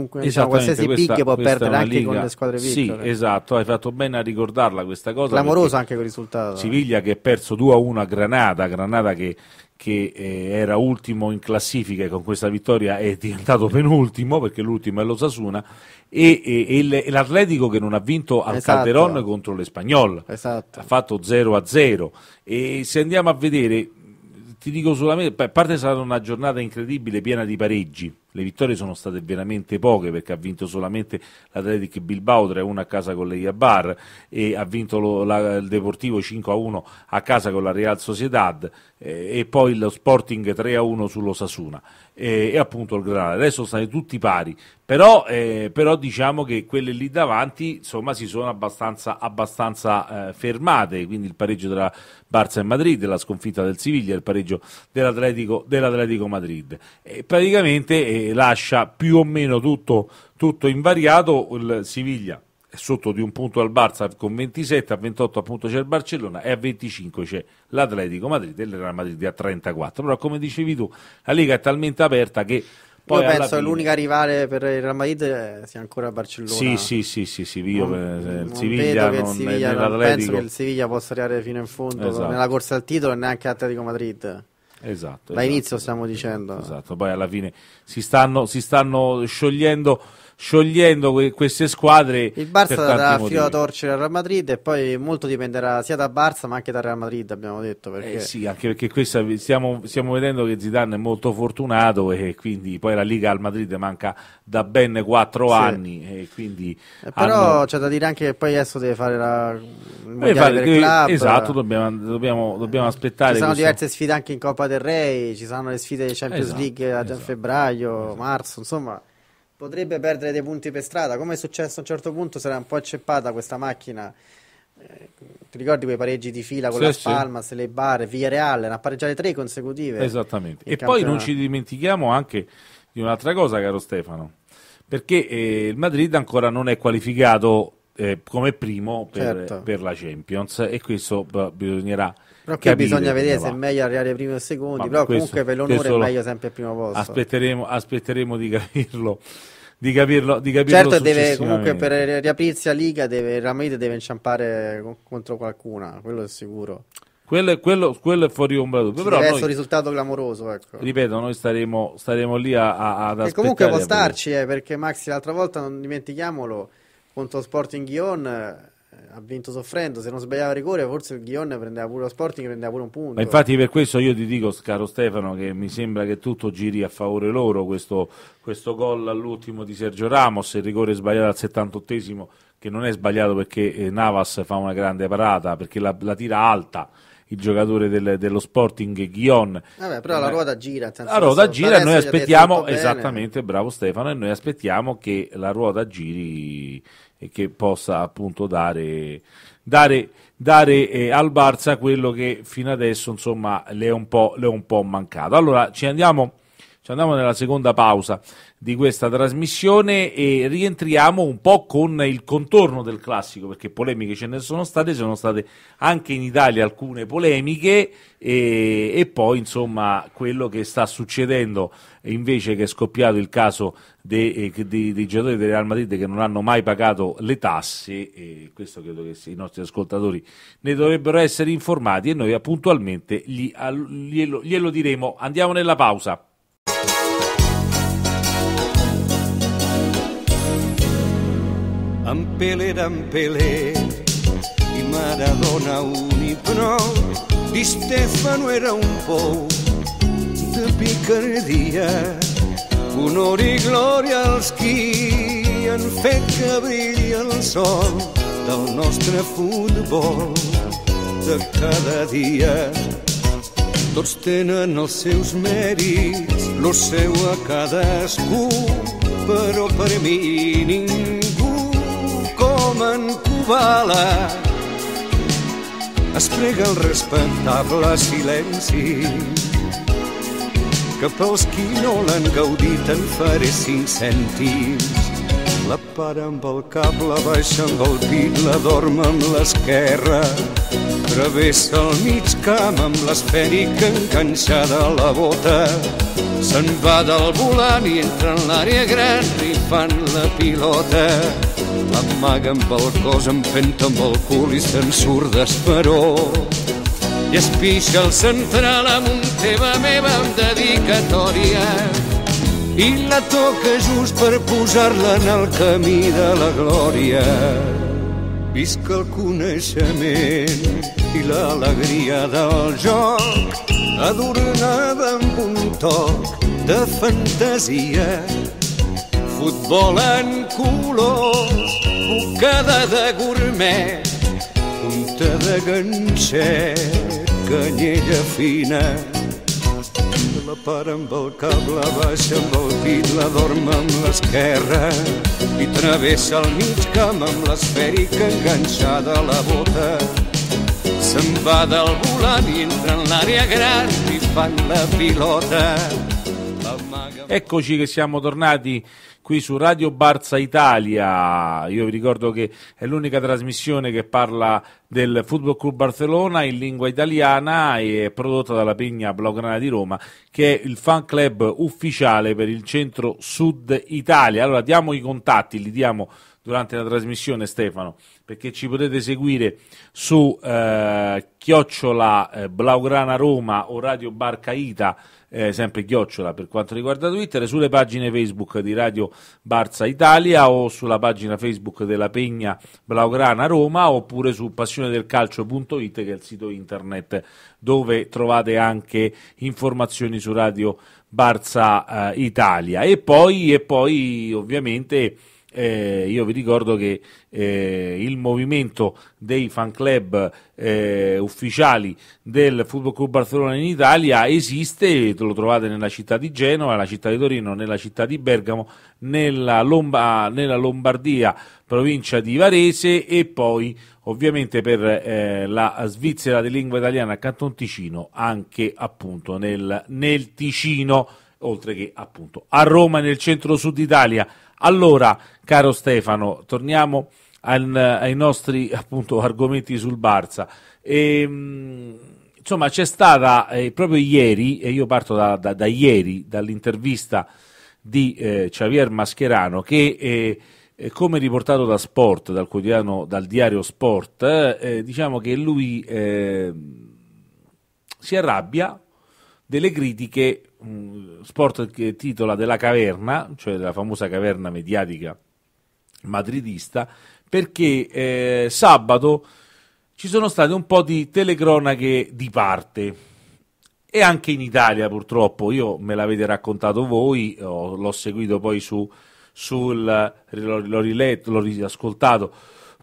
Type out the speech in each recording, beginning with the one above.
Dunque, diciamo, qualsiasi questa, big può perdere anche liga, con le squadre piccole. Sì, esatto, hai fatto bene a ricordarla questa cosa. Clamorosa anche quel risultato. Siviglia che ha perso 2-1 a Granada, Granada che, che eh, era ultimo in classifica e con questa vittoria è diventato penultimo perché l'ultimo è lo Sasuna e, e, e l'Atletico che non ha vinto al esatto. Calderon contro l'Espagnol esatto. ha fatto 0-0 e se andiamo a vedere ti dico solamente, a parte sarà una giornata incredibile piena di pareggi le vittorie sono state veramente poche perché ha vinto solamente l'Atletic Bilbao 3-1 a casa con l'Eia Bar e ha vinto lo, la, il Deportivo 5-1 a casa con la Real Sociedad eh, e poi lo Sporting 3-1 sullo Sasuna eh, e appunto il Granada. Adesso sono stati tutti pari, però, eh, però, diciamo che quelle lì davanti insomma, si sono abbastanza, abbastanza eh, fermate, quindi il pareggio della Barça e Madrid, la sconfitta del Siviglia, il pareggio dell'Atletico, dell'Atletico Madrid. praticamente eh, lascia più o meno tutto, tutto invariato il Siviglia è sotto di un punto al Barça con 27, a 28 appunto c'è il Barcellona e a 25 c'è l'Atletico Madrid e il Real Madrid a 34. Allora, come dicevi tu, la Lega è talmente aperta che poi io penso che l'unica rivale per il Real Madrid eh, sia ancora Barcellona. Sì, sì, sì, sì, sì io non, eh, il Siviglia non, Siviglia, non penso che il Siviglia possa arrivare fino in fondo esatto. nella corsa al titolo e neanche Atletico Madrid. Esatto. Da esatto, inizio stiamo esatto, dicendo. Esatto. esatto, poi alla fine si stanno, si stanno sciogliendo, sciogliendo que- queste squadre. Il Barça darà filo da torcere al Real Madrid e poi molto dipenderà sia da Barça ma anche dal Real Madrid, abbiamo detto. Eh perché... Eh sì, anche perché questa, stiamo, stiamo, vedendo che Zidane è molto fortunato e quindi poi la Liga al Madrid manca da ben 4 sì. anni. E quindi eh, però hanno... c'è da dire anche che poi adesso deve fare la... il mondiale fare, deve... Esatto, dobbiamo, dobbiamo, dobbiamo aspettare. Ci sono questo... diverse sfide anche in Coppa del Re, ci saranno le sfide di Champions esatto, League a esatto, febbraio, esatto. marzo, insomma, potrebbe perdere dei punti per strada. Come è successo a un certo punto, sarà un po' acceppata questa macchina. Eh, ti ricordi quei pareggi di fila con sì, la Spalmas, sì. le Bar, Villarreal, ne ha pareggiate tre consecutive. Esattamente. E campionato. poi non ci dimentichiamo anche di un'altra cosa, caro Stefano, perché eh, il Madrid ancora non è qualificato eh, come primo per, certo. per, la Champions e questo bisognerà però qui bisogna vedere se va. è meglio arrivare primo o secondo però questo, comunque per l'onore è meglio sempre il primo posto aspetteremo, aspetteremo di capirlo di capirlo, di capirlo certo deve comunque per riaprirsi la Liga deve, il Real deve inciampare contro qualcuna quello è sicuro quello, quello, quello è fuori ombra dubbio però adesso noi, risultato clamoroso ecco. ripeto noi staremo, staremo lì a, a, ad aspettare e comunque può starci eh, perché Maxi l'altra volta non dimentichiamolo contro Sporting Guion eh, ha vinto soffrendo, se non sbagliava rigore forse il Ghion prendeva pure lo Sporting prendeva pure un punto. Ma infatti per questo io ti dico, caro Stefano, che mi sembra che tutto giri a favore loro, questo, questo gol all'ultimo di Sergio Ramos, il rigore sbagliato al 78esimo, che non è sbagliato perché eh, Navas fa una grande parata, perché la, la tira alta il giocatore del, dello Sporting Guion. Vabbè, però la eh, ruota gira. La ruota gira e noi aspettiamo, esattamente, bravo Stefano, e noi aspettiamo che la ruota giri e che possa appunto dare, dare, dare eh, al Barça quello che fino adesso insomma le è un po', le è un po mancato. Allora ci andiamo ci andiamo nella seconda pausa di questa trasmissione e rientriamo un po' con il contorno del classico, perché polemiche ce ne sono state, ci sono state anche in Italia alcune polemiche e, e poi insomma quello che sta succedendo invece che è scoppiato il caso dei, eh, dei, dei giocatori del Real Madrid che non hanno mai pagato le tasse, e questo credo che i nostri ascoltatori ne dovrebbero essere informati e noi puntualmente glielo, glielo diremo. Andiamo nella pausa. amb Pelé d'en Pelé i Maradona un i prou Di Stefano era un pou de picardia honor i glòria als qui han fet que brilli el sol del nostre futbol de cada dia tots tenen els seus mèrits, lo seu a cadascú, però per mi ningú en Kubala es prega el respectable silenci que pels qui no l'han gaudit en faré cinc cèntims. La para amb el cap, la baixa amb el pit, la dorm amb l'esquerra, travessa el mig camp amb l'esfèrica enganxada a la bota, se'n va del volant i entra en l'àrea gran rifant la pilota. Amaguen cos, em fent amb el cul i se'n surt d'esperó. I es pixa el central amb un teva meva amb dedicatòria i la toca just per posar-la en el camí de la glòria. Visca el coneixement i l'alegria del joc adornada amb un toc de fantasia. Futbol en colors bocada de gourmet, punta de ganxet, canyella fina, la para amb el cap, la baixa amb el pit, la dorm amb l'esquerra i travessa el mig camp amb l'esfèrica enganxada a la bota. Se'n va del volant i entra en l'àrea gran i fan la pilota. Eccoci che siamo tornati qui su Radio Barza Italia. Io vi ricordo che è l'unica trasmissione che parla del Football Club Barcellona in lingua italiana e è prodotta dalla Pigna Blaugrana di Roma, che è il fan club ufficiale per il centro sud Italia. Allora diamo i contatti, li diamo durante la trasmissione Stefano, perché ci potete seguire su eh, Chiocciola eh, Blaugrana Roma o Radio Barca Italia eh, sempre Chiocciola per quanto riguarda Twitter, sulle pagine Facebook di Radio Barza Italia o sulla pagina Facebook della Pegna Blaugrana Roma oppure su passionedelcalcio.it che è il sito internet dove trovate anche informazioni su Radio Barza eh, Italia. E poi, e poi ovviamente eh, io vi ricordo che eh, il movimento dei fan club eh, ufficiali del Football Club Barcellona in Italia esiste, lo trovate nella città di Genova, nella città di Torino, nella città di Bergamo, nella, Lomba, nella Lombardia, provincia di Varese e poi ovviamente per eh, la Svizzera di lingua italiana, Canton Ticino, anche appunto nel, nel Ticino oltre che appunto a Roma nel centro-sud Italia. Allora, caro Stefano, torniamo al, ai nostri appunto argomenti sul Barça. E, ehm, insomma, c'è stata eh, proprio ieri, e io parto da, da, da ieri, dall'intervista di eh, Xavier Mascherano che eh, eh come riportato da Sport, dal quotidiano, dal diario Sport, eh, diciamo che lui eh, si arrabbia delle critiche sport che titola della caverna, cioè della famosa caverna mediatica madridista, perché eh, sabato ci sono state un po' di telecronache di parte. E anche in Italia purtroppo, io me l'avete raccontato voi, l'ho seguito poi su, sul, l'ho riletto, l'ho riascoltato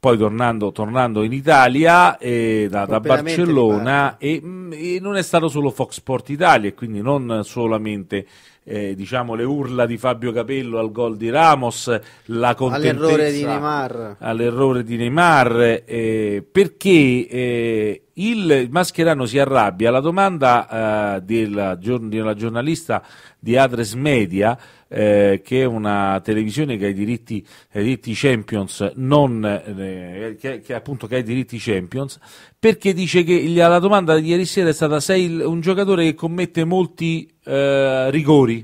poi tornando, tornando in Italia eh, da, da, Barcellona e, mm, e non è stato solo Fox Sport Italia e quindi non solamente eh, diciamo, le urla di Fabio Capello al gol di Ramos, la all'errore di Neymar, all'errore di Neymar eh, perché eh, il Mascherano si arrabbia. La domanda eh, della, della, giornalista di Adres Media, eh, che è una televisione che ha i diritti, i diritti Champions, non, eh, che, che, appunto che ha i diritti Champions, perché dice che la domanda di ieri sera è stata sei un giocatore che commette molti eh, rigori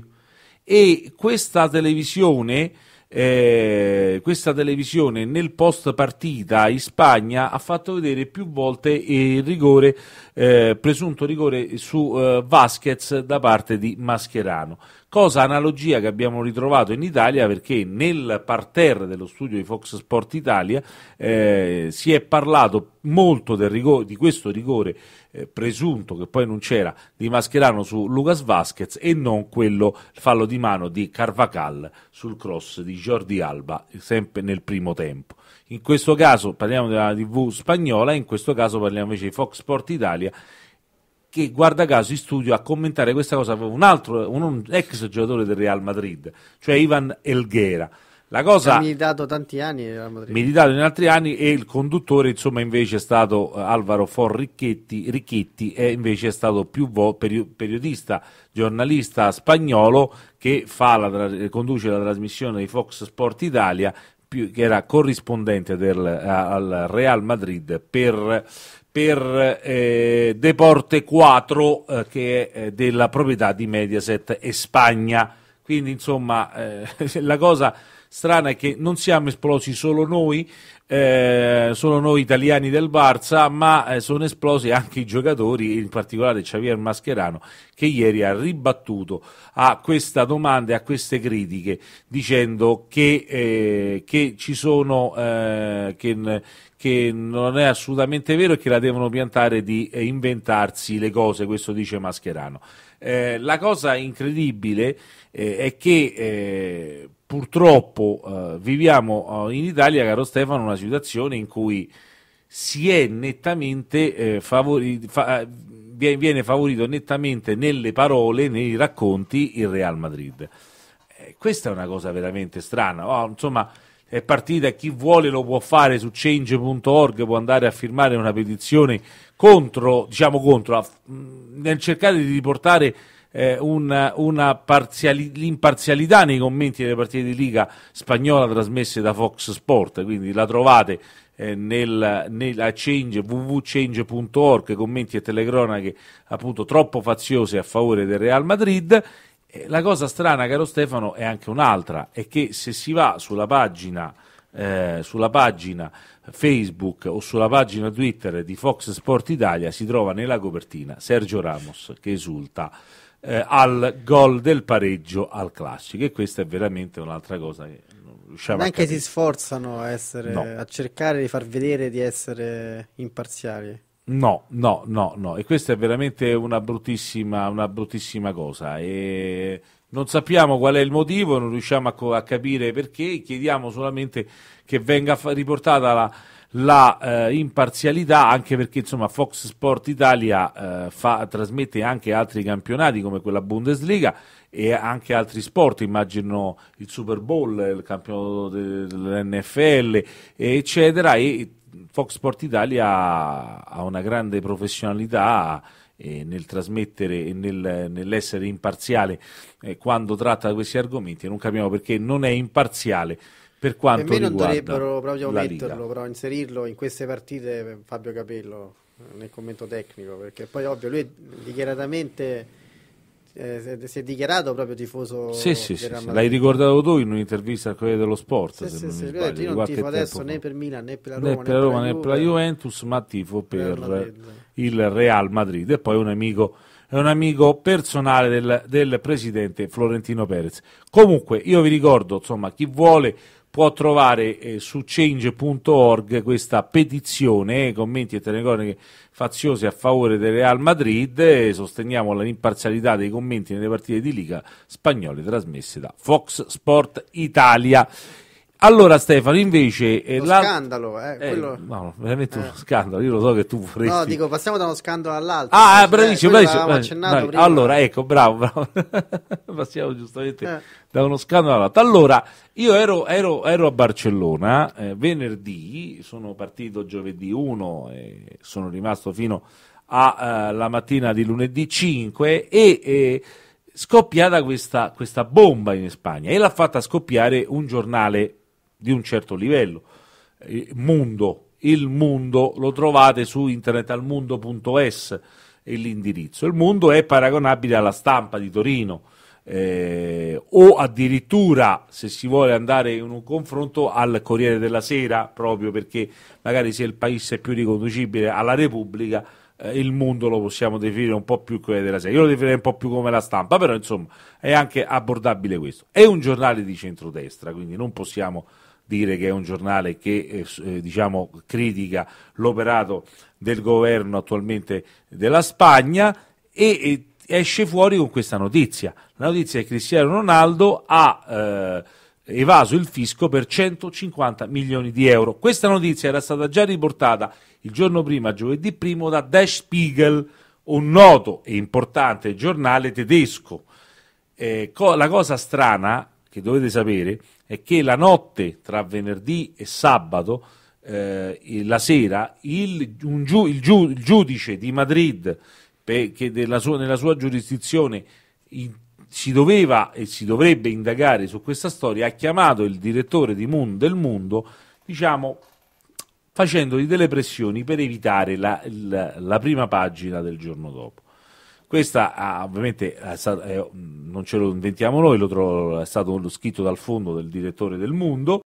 e questa televisione, eh, questa televisione nel post partita in Spagna ha fatto vedere più volte il rigore, eh, presunto rigore su eh, Vasquez da parte di Mascherano cosa analogia che abbiamo ritrovato in Italia perché nel parterre dello studio di Fox Sport Italia eh, si è parlato molto rigore, di questo rigore eh, presunto che poi non c'era di Mascherano su Lucas Vasquez e non quello fallo di mano di Carvacal sul cross di Jordi Alba sempre nel primo tempo in questo caso parliamo della tv spagnola in questo caso parliamo invece di Fox Sport Italia che guarda caso in studio a commentare questa cosa aveva un altro, un, un ex giocatore del Real Madrid, cioè Ivan Elghera. La cosa ha militato tanti anni militato in altri anni e il conduttore insomma invece è stato Alvaro Forricchetti Ricchetti è invece stato più vo- periodista giornalista spagnolo che la, conduce la trasmissione di Fox Sport Italia più, che era corrispondente del, al Real Madrid per, per eh, Deporte 4 eh, che è eh, della proprietà di Mediaset e Spagna. Quindi insomma eh, la cosa strana è che non siamo esplosi solo noi, eh, solo noi italiani del Barça, ma eh, sono esplosi anche i giocatori, in particolare Xavier Mascherano, che ieri ha ribattuto a questa domanda e a queste critiche dicendo che, eh, che ci sono, eh, che, che non è assolutamente vero e che la devono piantare di eh, inventarsi le cose, questo dice Mascherano. Eh, la cosa incredibile eh, è che eh, purtroppo eh, viviamo eh, in Italia, caro Stefano, una situazione in cui si è nettamente eh, favorito, fa, eh, viene favorito nettamente nelle parole, nei racconti, il Real Madrid. Eh, questa è una cosa veramente strana. Oh, insomma, è partita, chi vuole lo può fare su change.org, può andare a firmare una petizione contro, diciamo contro, a, mh, nel cercare di riportare eh, una, una parziali, l'imparzialità nei commenti delle partite di Liga spagnola trasmesse da Fox Sport, quindi la trovate eh, nel, nella change, www.change.org, commenti e telecronache appunto troppo faziose a favore del Real Madrid. Eh, la cosa strana, caro Stefano, è anche un'altra, è che se si va sulla pagina eh, sulla pagina Facebook o sulla pagina Twitter di Fox Sport Italia si trova nella copertina Sergio Ramos che esulta eh, al gol del pareggio al classico e questa è veramente un'altra cosa che non riusciamo Neanche a capire. si sforzano a, essere, no. a cercare di far vedere di essere imparziali. No, no, no, no, e questa è veramente una bruttissima, una bruttissima cosa. E non sappiamo qual è il motivo, non riusciamo a, co- a capire perché, chiediamo solamente che venga fa- riportata la, la eh, imparzialità, anche perché insomma, Fox Sport Italia eh, fa, trasmette anche altri campionati come quella Bundesliga e anche altri sport, immagino il Super Bowl, il campionato dell'NFL, eccetera, e Fox Sport Italia ha una grande professionalità nel trasmettere e nel, nell'essere imparziale eh, quando tratta questi argomenti e non capiamo perché non è imparziale per quanto Nemmeno riguarda non dovrebbero proprio metterlo, Liga. però inserirlo in queste partite eh, Fabio Capello eh, nel commento tecnico, perché poi ovvio lui dichiaratamente eh, si è dichiarato proprio tifoso sì, sì, sì, sì. l'hai ricordato tu in un'intervista al Corriere dello Sport sì, se sì, non sbaglio, io non tifo adesso né per Milan né per la Roma né per, né Roma, né per la Juventus ma tifo per, per il Real Madrid e poi un amico è un amico personale del, del, presidente Florentino Perez. Comunque, io vi ricordo, insomma, chi vuole può trovare eh, su change.org questa petizione, eh, commenti e telecroniche faziosi a favore del Real Madrid e sosteniamo l'imparzialità dei commenti nelle partite di Liga spagnole trasmesse da Fox Sport Italia. Allora Stefano, invece... Eh, la... scandalo, eh, eh, No, veramente uno eh. scandalo, io lo so che tu vorresti... No, dico, passiamo da uno scandalo all'altro. Ah, ah eh, bravissimo, bravissimo. Eh, allora, ecco, bravo, bravo. passiamo giustamente eh. da uno scandalo all'altro. Allora, io ero, ero, ero a Barcellona venerdì, sono partito giovedì 1 e sono rimasto fino alla mattina di lunedì 5 e scoppiata questa, questa, bomba in Spagna e l'ha fatta scoppiare un giornale di un certo livello. Eh, mondo, il mondo lo trovate su internet al mondo.es è l'indirizzo. Il mondo è paragonabile alla stampa di Torino. Eh, o addirittura se si vuole andare in un confronto al Corriere della Sera, proprio perché magari se il paese è più riconducibile alla Repubblica, eh, il mondo lo possiamo definire un po' più il Corriere della Sera. Io lo definirei un po' più come la stampa, però insomma è anche abbordabile questo. È un giornale di centrodestra, quindi non possiamo dire che è un giornale che eh, eh, diciamo, critica l'operato del governo attualmente della Spagna e, e, esce fuori con questa notizia. La notizia è che Cristiano Ronaldo ha eh, evaso il fisco per 150 milioni di euro. Questa notizia era stata già riportata il giorno prima, giovedì primo, da Der Spiegel, un noto e importante giornale tedesco. Eh, co la cosa strana che dovete sapere è che la notte tra venerdì e sabato, eh, la sera, il, giu, il, giu, il, giudice di Madrid, per, che sua, nella sua giurisdizione in, si doveva e si dovrebbe indagare su questa storia, ha chiamato il direttore di Moon, del Mondo, diciamo, facendogli delle pressioni per evitare la, la, la prima pagina del giorno dopo. Questa ah, ovviamente stato, eh, non ce lo inventiamo noi, lo trovo, è stato scritto dal fondo del direttore del mondo.